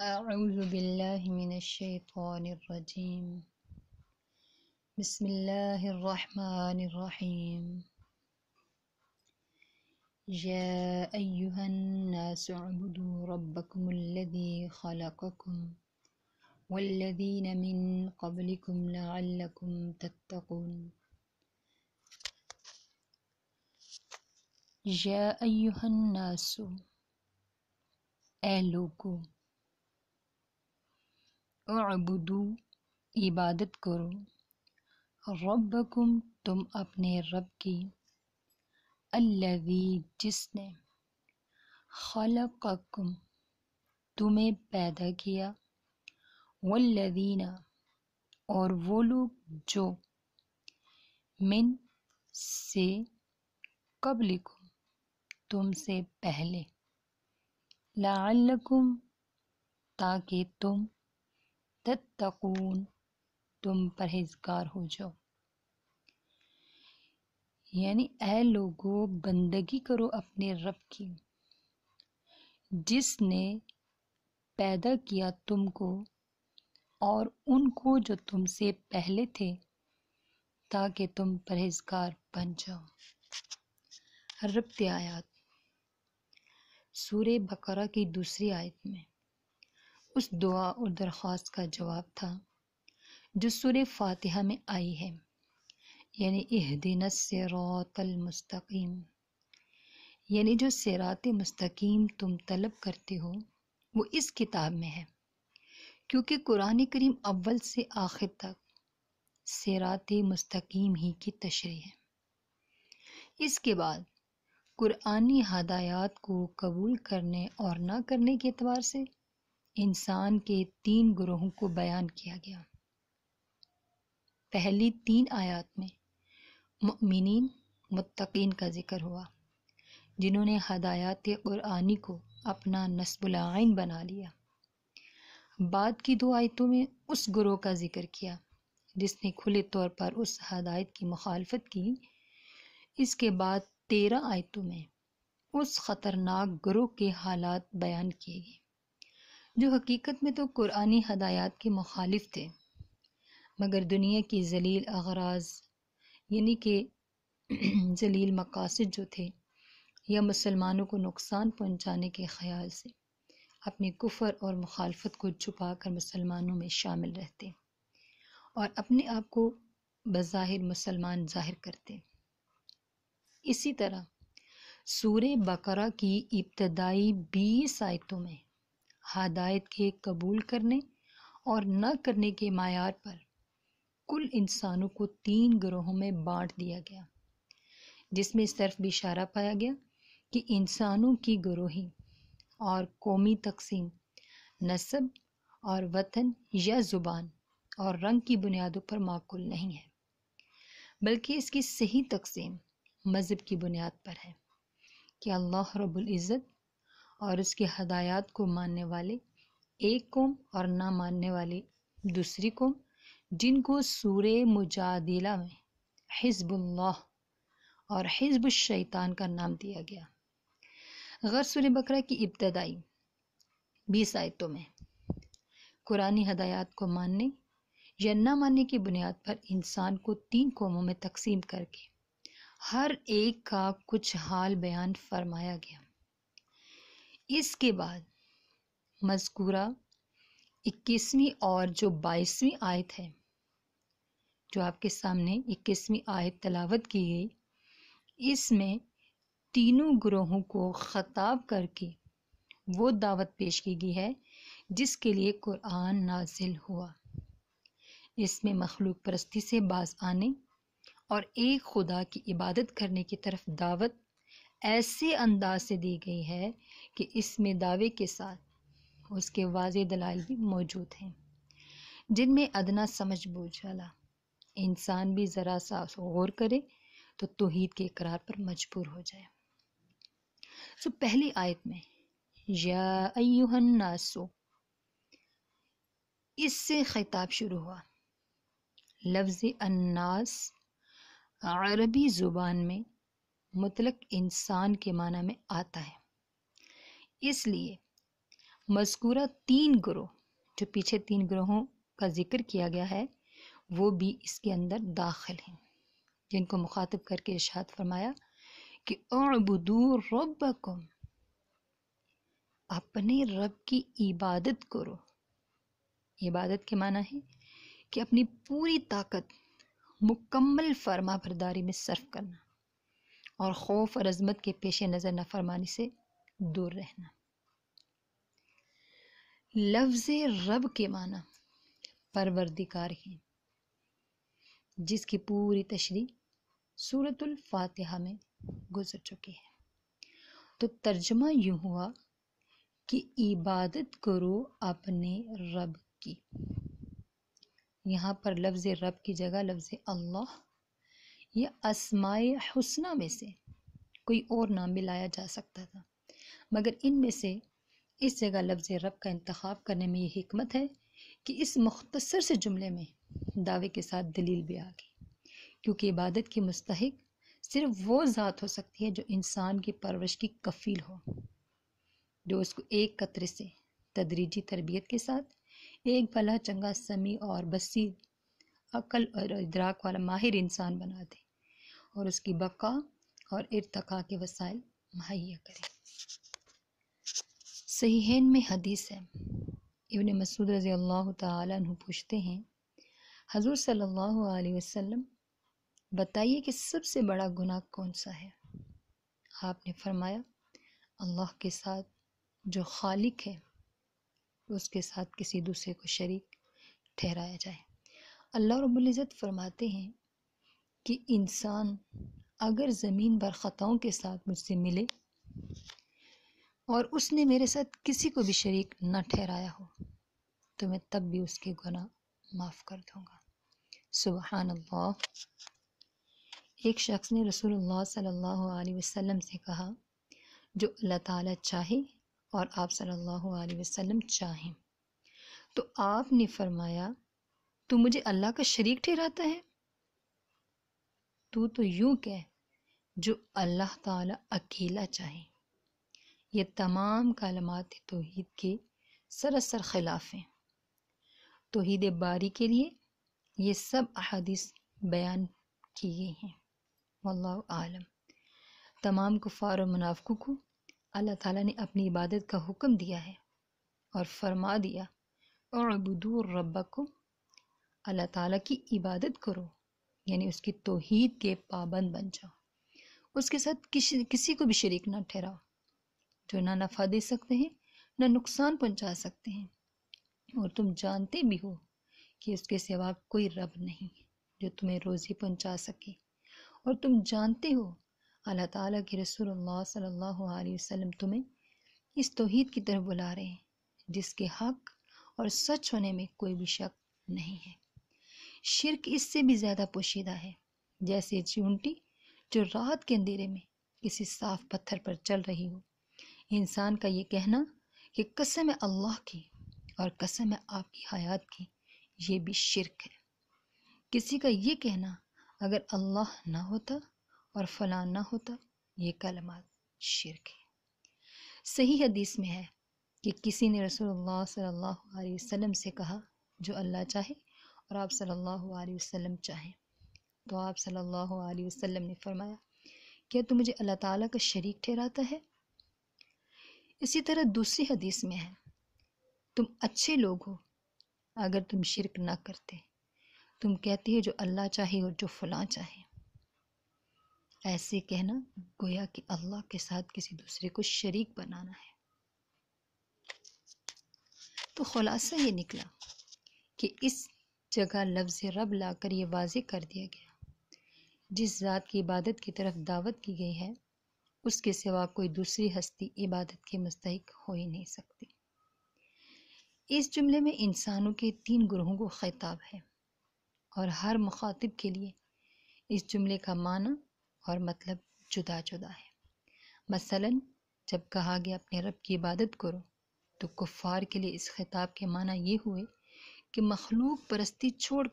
أعوذ بالله من الشيطان الرجيم بسم الله الرحمن الرحيم يا أيها الناس اعبدوا ربكم الذي خلقكم والذين من قبلكم لعلكم تتقون يا أيها الناس أهلكم अबुदू इबादत करो रबकुम तुम अपने रब की अल्लवी जिसने खलकुम तुम्हें पैदा किया वल्लवीना और वो लोग जो मिन से तुम तुमसे पहले लाकुम ताकि तुम तत्तकून तुम परहेजगार हो जाओ यानी ऐ लोगो बंदगी करो अपने रब की जिसने पैदा किया तुमको और उनको जो तुमसे पहले थे ताकि तुम परहेजगार बन जाओ रब्त आयात सूर्य बकरा की दूसरी आयत में उस दुआ और दरख्वास्त का जवाब था जो सुर फातिहा में आई है यानी एह दिन यानी जो सरात मस्तकीम तुम तलब करते हो वो इस किताब में है क्योंकि कुरान करीम अव्वल से आखिर तक सरात मस्तकीम ही की तशरी है इसके बाद कुरानी हदायात को कबूल करने और ना करने के अतबार से इंसान के तीन ग्रोहों को बयान किया गया पहली तीन आयात में मिनीन मुतकीन का जिक्र हुआ जिन्होंने हदायत क़ुरानी को अपना नस्बुलाइन बना लिया बाद की दो आयतों में उस ग्रोह का जिक्र किया जिसने खुले तौर पर उस हदायत की मुखालफत की इसके बाद तेरह आयतों में उस ख़तरनाक ग्रोह के हालात बयान किए गए जो हकीकत में तो कुरानी हदायत के मुखालिफ थे मगर दुनिया की जलील अगराज यानी कि जलील मकासद जो थे या मुसलमानों को नुकसान पहुंचाने के ख्याल से अपने कुफर और मुखालफत को छुपा कर मुसलमानों में शामिल रहते और अपने आप को बज़ाहिर मुसलमान जाहिर करते इसी तरह सूर्य बकरा की इब्तदाई बीस आयतों में हदायत के कबूल करने और न करने के मैार पर कुल इंसानों को तीन ग्रोहों में बांट दिया गया जिसमें सिर्फ इशारा पाया गया कि इंसानों की ग्रोही और कौमी तकसीम नस्ब और वतन या ज़ुबान और रंग की बुनियादों पर माकूल नहीं है बल्कि इसकी सही तकसीम मज़हब की बुनियाद पर है कि अल्लाह इज़्ज़त और उसकी हदायत को मानने वाले एक कौम और ना मानने वाले दूसरी कौम जिनको सूर मुजादिला में हिजबुल्लाह और हिजब शैतान का नाम दिया गया गर सुर बकरा की इब्तदाई बीस आयतों में कुरानी हदायत को मानने या न मानने की बुनियाद पर इंसान को तीन कौमों में तकसीम करके हर एक का कुछ हाल बयान फरमाया गया इसके बाद मजकूरा इक्कीसवीं और जो बाईसवीं आयत है जो आपके सामने इक्कीसवीं आयत तलावत की गई इसमें तीनों ग्रोहों को ख़ताब करके वो दावत पेश की गई है जिसके लिए कुरान नाजिल हुआ इसमें मखलूक परस्ती से बाज आने और एक खुदा की इबादत करने की तरफ दावत ऐसे अंदाज से दी गई है कि इसमें दावे के साथ उसके वाज दलाल भी मौजूद हैं जिनमें अदना समझ बूझ वाला इंसान भी ज़रा सा गौर करे तो तोहीद के इकरार पर मजबूर हो जाए सो पहली आयत में या नासो इससे खिताब शुरू हुआ लफ्ज़ अन्नास अरबी ज़ुबान में मतलब इंसान के माना में आता है इसलिए मजकूरा तीन ग्रोह जो पीछे तीन ग्रहों का जिक्र किया गया है वो भी इसके अंदर दाखिल हैं जिनको मुखातब करके इशाद फरमाया कि अपने रब की इबादत करो इबादत के माना है कि अपनी पूरी ताकत मुकम्मल फर्मा बरदारी में सर्व करना और खौफ और अजमत के पेश नज़र नफरमानी से दूर रहना लफ्ज़ रब के माना परवरदिकार है जिसकी पूरी तशरी सूरतुल फातिहा में गुजर चुकी है तो तर्जमा यू हुआ कि इबादत करो अपने रब की यहाँ पर लफ्ज़ रब की जगह लफ्ज़ अल्लाह या असमाय हुसना में से कोई और नाम मिलाया जा सकता था मगर इन में से इस जगह लफ्ज़ रब का इंतखब करने में ये हमत है कि इस मुख्तसर से जुमले में दावे के साथ दलील भी आ गई क्योंकि इबादत की मुस्तक सिर्फ वो ज़ात हो सकती है जो इंसान की परवरिश की कफील हो जो उसको एक कतरे से तदरीजी तरबियत के साथ एक भला चंगा समी और बसी अकल और इदराक वाला माहिर इंसान बना दे और उसकी बका और इरतका के वसाइल मुहैया करें सहीहन में हदीस है इबन मसूद रज़ी अल्लाह तु पूछते हैं हजूर सल्लल्लाहु अलैहि वसल्लम बताइए कि सबसे बड़ा गुनाह कौन सा है आपने फरमाया अल्लाह के साथ जो खालिक है उसके साथ किसी दूसरे को शरीक ठहराया जाए अल्लाह रब्ज़त फरमाते हैं कि इंसान अगर ज़मीन पर ख़ताओं के साथ मुझसे मिले और उसने मेरे साथ किसी को भी शरीक न ठहराया हो तो मैं तब भी उसके गुना माफ़ कर दूँगा सुबह अल्लाह एक शख्स ने रसूलुल्लाह सल्लल्लाहु अलैहि वसल्लम से कहा जो अल्लाह ताला चाहे और आप सल्लल्लाहु अलैहि वसल्लम चाहें तो आपने फरमाया तो मुझे अल्लाह का शरीक ठहराता है तू तो यूं कह जो अल्लाह ताला अकेला चाहे ये तमाम कलमात तोहद के सरासर ख़िलाफ़ हैं तोहद बारी के लिए ये सब अहादीस बयान की गई हैं वल्लाहु आलम तमाम कुफार और मुनाफ़ों को अल्लाह ताला ने अपनी इबादत का हुक्म दिया है और फरमा दिया और अबूदूर को अल्लाह ताला की इबादत करो यानी उसकी तोहीद के पाबंद बन जाओ उसके साथ किसी किसी को भी शरीक ना ठहराओ जो ना नफ़ा दे सकते हैं ना नुकसान पहुंचा सकते हैं और तुम जानते भी हो कि उसके सिवा कोई रब नहीं जो तुम्हें रोज़ी पहुंचा सके और तुम जानते हो अल्लाह ताला के रसूलुल्लाह सल्लल्लाहु अलैहि वसल्लम तुम्हें इस तोहीद की तरफ बुला रहे हैं जिसके हक और सच होने में कोई भी शक नहीं है शिरक इससे भी ज़्यादा पोशीदा है जैसे चूंटी जो रात के अंधेरे में किसी साफ पत्थर पर चल रही हो इंसान का ये कहना कि कसम अल्लाह की और कसम है आपकी हयात की ये भी शिरक है किसी का ये कहना अगर अल्लाह ना होता और फला ना होता ये कलमा शिरक है सही हदीस में है कि किसी ने रसोल्ला सल्लल्लाहु वसल्लम से कहा जो अल्लाह चाहे और आप सल्लल्लाहु अलैहि वसल्लम चाहें तो आप सल्लल्लाहु अलैहि वसल्लम ने फरमाया क्या तू मुझे अल्लाह ताला का शरीक ठहराता है इसी तरह दूसरी हदीस में है तुम अच्छे लोग हो अगर तुम शिरक ना करते तुम कहते हो जो अल्लाह चाहे और जो फलां चाहे ऐसे कहना गोया कि अल्लाह के साथ किसी दूसरे को शरीक बनाना है तो ख़ुलासा ये निकला कि इस जगह लफ्ज़ रब लाकर ये वाज कर दिया गया जिस ज़ात की इबादत की तरफ दावत की गई है उसके सिवा कोई दूसरी हस्ती इबादत के मुस्तक हो ही नहीं सकती इस जुमले में इंसानों के तीन ग्रोहों को खिताब है और हर मुखातिब के लिए इस जुमले का माना और मतलब जुदा जुदा है मसलन जब कहा गया अपने रब की इबादत करो तो कुफ़ार के लिए इस खिताब के माना ये हुए कि मखलूक परस्ती छोड़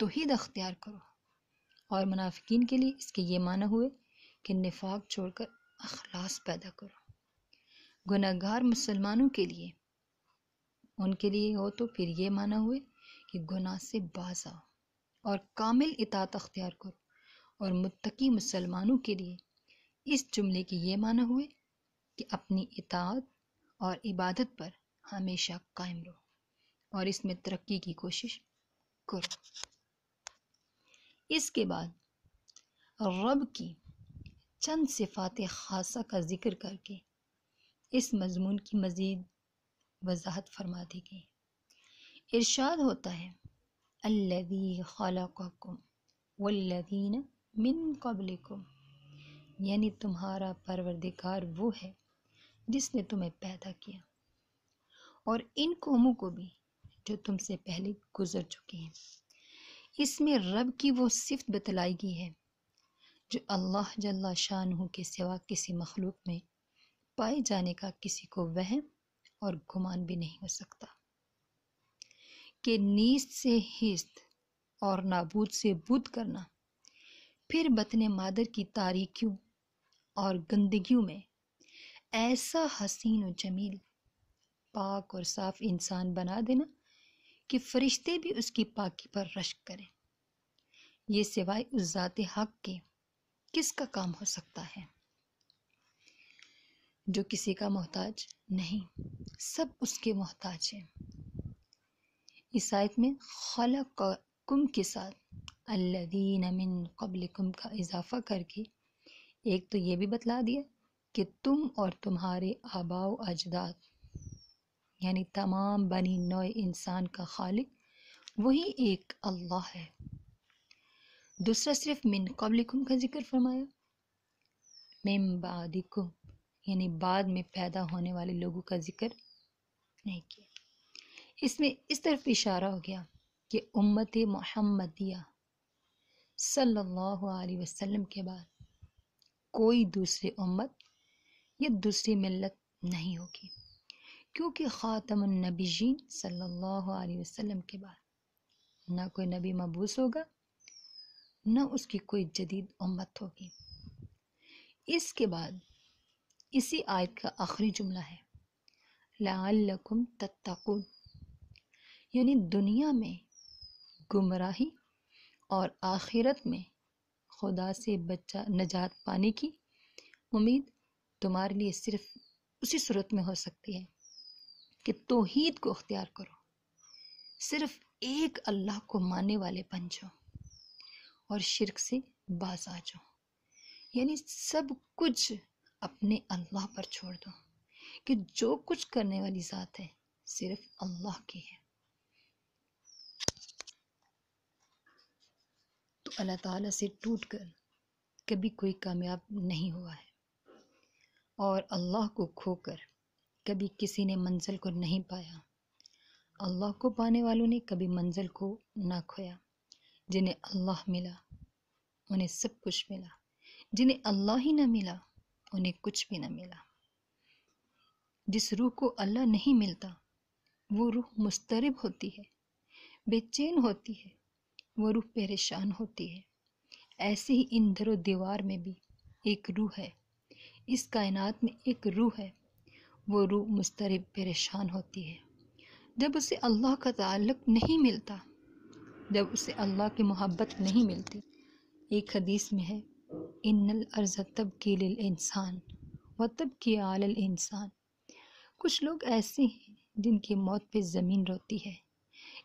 तो ही अख्तियार करो और मुनाफिकीन के लिए इसके ये माना हुए कि निफाक छोड़कर अखलास पैदा करो गुनागार मुसलमानों के लिए उनके लिए हो तो फिर ये माना हुए कि गुनाह से बाज आओ और कामिल इतात अख्तियार करो और मुत्तकी मुसलमानों के लिए इस जुमले के ये माना हुए कि अपनी इतात और इबादत पर हमेशा कायम रहो और इसमें तरक्की की कोशिश करो इसके बाद रब की चंद सिफात खासा का ज़िक्र करके इस मजमून की मज़ीद वजाहत फरमा दी गई इरशाद होता है अल्लवी खलकुम वल्लवीन मिन कबलिकुम यानी तुम्हारा परवरदिगार वो है जिसने तुम्हें पैदा किया और इन कौमों को भी जो तुमसे पहले गुजर चुके हैं इसमें रब की वो सिफत बतलाई गई है जो अल्लाह जल्ला शाह के सिवा किसी मखलूक में पाए जाने का किसी को वहम और गुमान भी नहीं हो सकता कि नीस्त से हिस्त और नाबूद से बुद करना फिर बतने मादर की तारीखियों और गंदगियों में ऐसा हसीन और जमील पाक और साफ इंसान बना देना कि फरिश्ते भी उसकी पाकी पर रश्क करें ये सिवाय उस ज़ात हक के किसका काम हो सकता है जो किसी का मोहताज नहीं सब उसके मोहताज हैं इस आयत में खलकुम के साथ अल्लादीन अमिन कबल कुम का इजाफा करके एक तो ये भी बतला दिया कि तुम और तुम्हारे आबाव अजदाद यानी तमाम बनी नए इंसान का खालिक वही एक अल्लाह है दूसरा सिर्फ मिन कबलिकुम का जिक्र फरमाया मिम बादिकुम यानी बाद में पैदा होने वाले लोगों का जिक्र नहीं किया इसमें इस तरफ इशारा हो गया कि उम्मत मोहम्मदिया सल्लल्लाहु अलैहि वसल्लम के बाद कोई दूसरी उम्मत या दूसरी मिल्लत नहीं होगी क्योंकि ख़ातमनबीजीन सल्लल्लाहु अलैहि वसल्लम के बाद ना कोई नबी मबूस होगा ना उसकी कोई जदीद उम्मत होगी इसके बाद इसी आयत का आखिरी जुमला है लकुम तत्तकुन यानी दुनिया में गुमराही और आखिरत में खुदा से बच्चा नजात पाने की उम्मीद तुम्हारे लिए सिर्फ उसी सूरत में हो सकती है कि तोहीद को अख्तियार करो सिर्फ एक अल्लाह को मानने वाले बन जाओ और शिरक से बाज आ जाओ यानी सब कुछ अपने अल्लाह पर छोड़ दो कि जो कुछ करने वाली ज़ात है सिर्फ अल्लाह की है तो अल्लाह ताला से टूट कर कभी कोई कामयाब नहीं हुआ है और अल्लाह को खोकर कभी किसी ने मंजिल को नहीं पाया अल्लाह को पाने वालों ने कभी मंजिल को ना खोया जिन्हें अल्लाह मिला उन्हें सब कुछ मिला जिन्हें अल्लाह ही ना मिला उन्हें कुछ भी ना मिला जिस रूह को अल्लाह नहीं मिलता वो रूह मुस्तरब होती है बेचैन होती है वो रूह परेशान होती है ऐसे ही इन धरो दीवार में भी एक रूह है इस कायनात में एक रूह है वो रूह मुस्तरब परेशान होती है जब उसे अल्लाह का ताल्लुक नहीं मिलता जब उसे अल्लाह की मोहब्बत नहीं मिलती एक हदीस में है इन अर्ज़ तब की इंसान व तब की आल इंसान कुछ लोग ऐसे हैं जिनकी मौत पे ज़मीन रोती है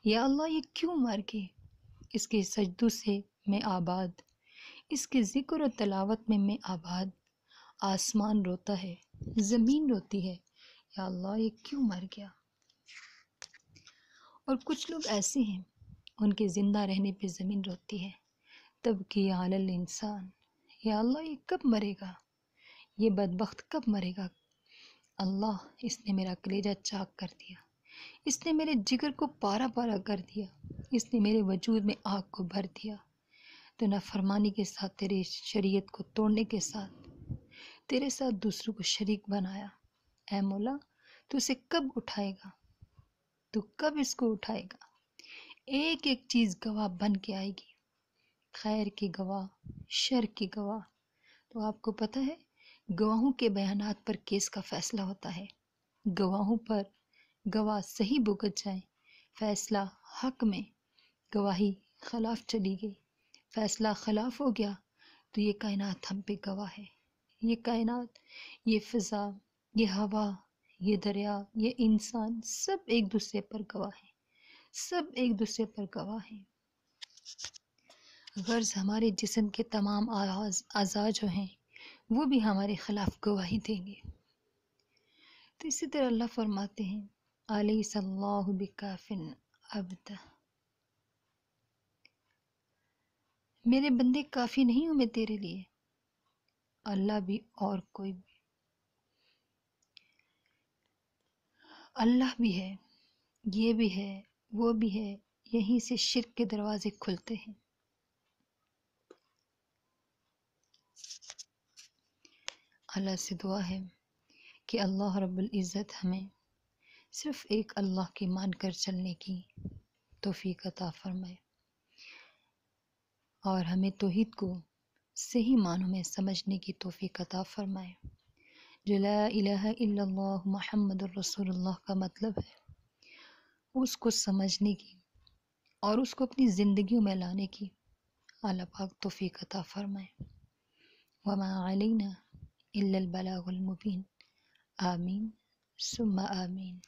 या अल्लाह ये क्यों मर गए इसके सजदों से मैं आबाद इसके ज़िक्र और तलावत में मैं आबाद आसमान रोता है ज़मीन रोती है या अल्लाह ये क्यों मर गया और कुछ लोग ऐसे हैं उनके ज़िंदा रहने पे ज़मीन रोती है तब कि आलल इंसान या अल्लाह ये कब मरेगा ये बदबخت कब मरेगा अल्लाह इसने मेरा कलेजा चाक कर दिया इसने मेरे जिगर को पारा पारा कर दिया इसने मेरे वजूद में आग को भर दिया तो फरमानी के साथ तेरे शरीयत को तोड़ने के साथ तेरे साथ दूसरों को शरीक बनाया है मोला तू तो इसे कब उठाएगा तू तो कब इसको उठाएगा एक एक चीज़ गवाह बन के आएगी खैर की गवाह शर की गवाह तो आपको पता है गवाहों के बयान पर केस का फैसला होता है गवाहों पर गवाह सही भुगत जाए फैसला हक में गवाही खिलाफ चली गई फैसला खिलाफ हो गया तो ये कायनात हम पे गवाह है ये कायनात ये फ़िज़ा ये हवा ये दरिया ये इंसान सब एक दूसरे पर गवाह है सब एक दूसरे पर गवाह है गर्ज हमारे जिसम के तमाम आवाज जो हैं वो भी हमारे ख़िलाफ़ गवाही देंगे तो इसी तरह अल्लाह फरमाते हैं आली सल्लल्लाहु बिकाफिन अबद मेरे बंदे काफ़ी नहीं हूं मैं तेरे लिए अल्लाह भी और कोई अल्लाह भी है ये भी है वो भी है यहीं से शिरक के दरवाजे खुलते हैं अल्लाह से दुआ है कि अल्लाह रब्बुल इज़्ज़त हमें सिर्फ़ एक अल्लाह की मान कर चलने की तोफ़ी अता फरमाए और हमें तोहद को सही मानों में समझने की तोफ़ी अता फरमाए जो ला इलाह महमद रसूलुल्लाह का मतलब है उसको समझने की और उसको अपनी ज़िंदगी में लाने की अला पाक तोफ़ी अता फ़रमाए वमा अलैना आमीन सुम्मा आमीन